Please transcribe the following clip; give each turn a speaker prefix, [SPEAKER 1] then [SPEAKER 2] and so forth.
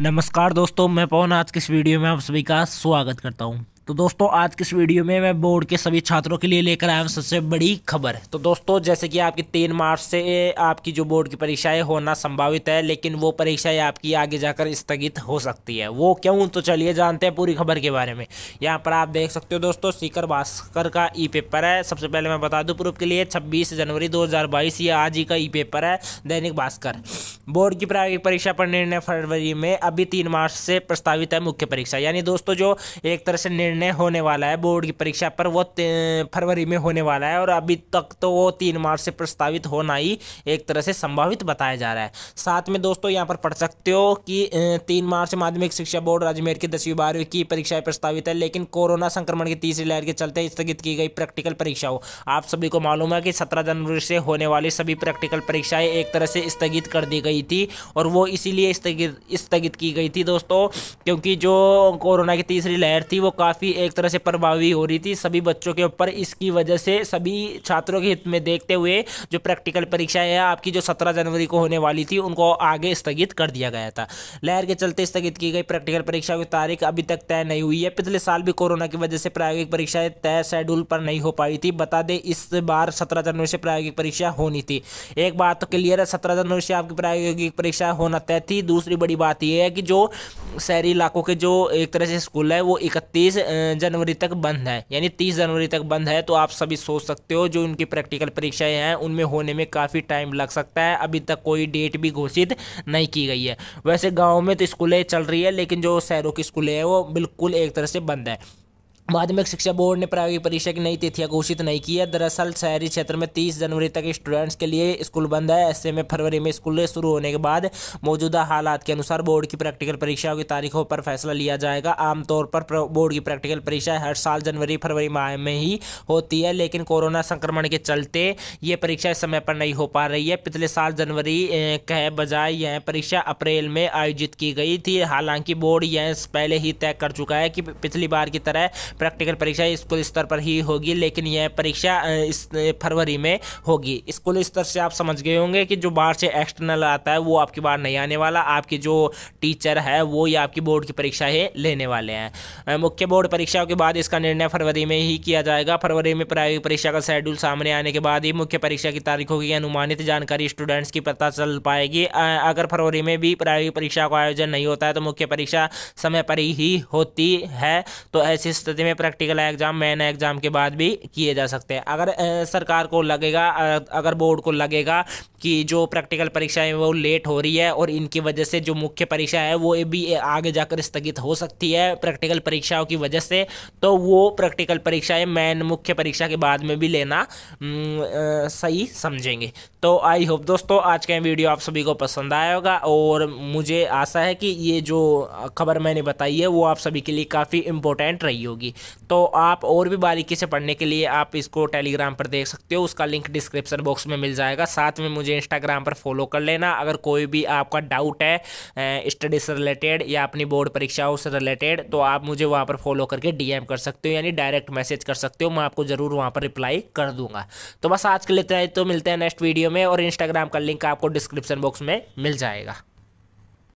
[SPEAKER 1] नमस्कार दोस्तों मैं पवन आज के इस वीडियो में आप सभी का स्वागत करता हूँ तो दोस्तों आज के इस वीडियो में मैं बोर्ड के सभी छात्रों के लिए लेकर आया हूँ सबसे बड़ी खबर तो दोस्तों जैसे कि आपकी तीन मार्च से आपकी जो बोर्ड की परीक्षाएं होना संभावित है लेकिन वो परीक्षाएं आपकी आगे जाकर स्थगित हो सकती है वो क्यों तो चलिए जानते हैं पूरी खबर के बारे में यहाँ पर आप देख सकते हो दोस्तों सीकर भास्कर का ई पेपर है सबसे पहले मैं बता दूँ प्रूफ के लिए छब्बीस जनवरी दो ये आज ही का ई पेपर है दैनिक भास्कर बोर्ड की प्रायोगिक परीक्षा पर निर्णय फरवरी में अभी तीन मार्च से प्रस्तावित है मुख्य परीक्षा यानी दोस्तों जो एक तरह से निर्णय निर्णय होने वाला है बोर्ड की परीक्षा पर वो फरवरी में होने वाला है और अभी तक तो वो तीन मार्च से प्रस्तावित होना ही एक तरह से संभावित बताया जा रहा है साथ में दोस्तों यहाँ पर पढ़ सकते हो कि तीन मार्च माध्यमिक शिक्षा बोर्ड राजमेर की दसवीं बारहवीं की परीक्षाएं प्रस्तावित है लेकिन कोरोना संक्रमण की तीसरी लहर के चलते स्थगित की गई प्रैक्टिकल परीक्षाओं आप सभी को मालूम है कि सत्रह जनवरी से होने वाली सभी प्रैक्टिकल परीक्षाएं एक तरह से स्थगित कर दी गई थी और वो इसीलिए स्थगित स्थगित की गई थी दोस्तों क्योंकि जो कोरोना की तीसरी लहर थी वो काफ़ी काफ़ी एक तरह से प्रभावी हो रही थी सभी बच्चों के ऊपर इसकी वजह से सभी छात्रों के हित में देखते हुए जो प्रैक्टिकल परीक्षाएं है आपकी जो सत्रह जनवरी को होने वाली थी उनको आगे स्थगित कर दिया गया था लहर के चलते स्थगित की गई प्रैक्टिकल परीक्षा की तारीख अभी तक तय नहीं हुई है पिछले साल भी कोरोना की वजह से प्रायोगिक परीक्षाएं तय शेड्यूल पर नहीं हो पाई थी बता दें इस बार सत्रह जनवरी से प्रायोगिक परीक्षा होनी थी एक बात तो क्लियर है सत्रह जनवरी से आपकी प्रायोगिक परीक्षा होना तय थी दूसरी बड़ी बात यह है कि जो शहरी इलाकों के जो एक तरह से स्कूल है वो इकतीस जनवरी तक बंद है यानी तीस जनवरी तक बंद है तो आप सभी सोच सकते हो जो उनकी प्रैक्टिकल परीक्षाएं हैं उनमें होने में काफ़ी टाइम लग सकता है अभी तक कोई डेट भी घोषित नहीं की गई है वैसे गाँव में तो स्कूलें चल रही है लेकिन जो शहरों की स्कूलें हैं वो बिल्कुल एक तरह से बंद है माध्यमिक शिक्षा बोर्ड ने प्रायोगिक परीक्षा की नई तिथियां घोषित नहीं की है दरअसल शहरी क्षेत्र में 30 जनवरी तक स्टूडेंट्स के लिए स्कूल बंद है ऐसे में फरवरी में स्कूल शुरू होने के बाद मौजूदा हालात के अनुसार बोर्ड की प्रैक्टिकल परीक्षाओं की तारीखों पर फैसला लिया जाएगा आमतौर पर बोर्ड की प्रैक्टिकल परीक्षा हर साल जनवरी फरवरी माह में ही होती है लेकिन कोरोना संक्रमण के चलते ये परीक्षा समय पर नहीं हो पा रही है पिछले साल जनवरी के बजाय यह परीक्षा अप्रैल में आयोजित की गई थी हालांकि बोर्ड यह पहले ही तय कर चुका है कि पिछली बार की तरह प्रैक्टिकल परीक्षा स्कूल स्तर पर ही होगी लेकिन यह परीक्षा इस फरवरी में होगी स्कूल स्तर से आप समझ गए होंगे कि जो बाहर से एक्सटर्नल आता है वो आपकी बार नहीं आने वाला आपकी जो टीचर है वो ही आपकी बोर्ड की परीक्षा है लेने वाले हैं मुख्य बोर्ड परीक्षाओं के बाद इसका निर्णय फरवरी में ही किया जाएगा फरवरी में प्रायोगिक परीक्षा का शेड्यूल सामने आने के बाद ही मुख्य परीक्षा की तारीखों की अनुमानित जानकारी स्टूडेंट्स की पता चल पाएगी अगर फरवरी में भी प्रायोगिक परीक्षा का आयोजन नहीं होता है तो मुख्य परीक्षा समय पर ही होती है तो ऐसी स्थिति में में प्रैक्टिकल एग्जाम मैन एग्जाम के बाद भी किए जा सकते हैं अगर सरकार को लगेगा अगर बोर्ड को लगेगा कि जो प्रैक्टिकल परीक्षाएं वो लेट हो रही है और इनकी वजह से जो मुख्य परीक्षा है वो भी आगे जाकर स्थगित हो सकती है प्रैक्टिकल परीक्षाओं की वजह से तो वो प्रैक्टिकल परीक्षाएं मैन मुख्य परीक्षा के बाद में भी लेना सही समझेंगे तो आई होप दोस्तों आज का वीडियो आप सभी को पसंद आया होगा और मुझे आशा है कि ये जो खबर मैंने बताई है वो आप सभी के लिए काफ़ी इम्पोर्टेंट रही होगी तो आप और भी बारीकी से पढ़ने के लिए आप इसको टेलीग्राम पर देख सकते हो उसका लिंक डिस्क्रिप्शन बॉक्स में मिल जाएगा साथ में मुझे इंस्टाग्राम पर फॉलो कर लेना अगर कोई भी आपका डाउट है स्टडी से रिलेटेड या अपनी बोर्ड परीक्षाओं से रिलेटेड तो आप मुझे वहाँ पर फॉलो करके डी कर सकते हो यानी डायरेक्ट मैसेज कर सकते हो मैं आपको ज़रूर वहाँ पर रिप्लाई कर दूंगा तो बस आज के लिए तो मिलते हैं नेक्स्ट वीडियो में और इंस्टाग्राम का लिंक आपको डिस्क्रिप्शन बॉक्स में मिल जाएगा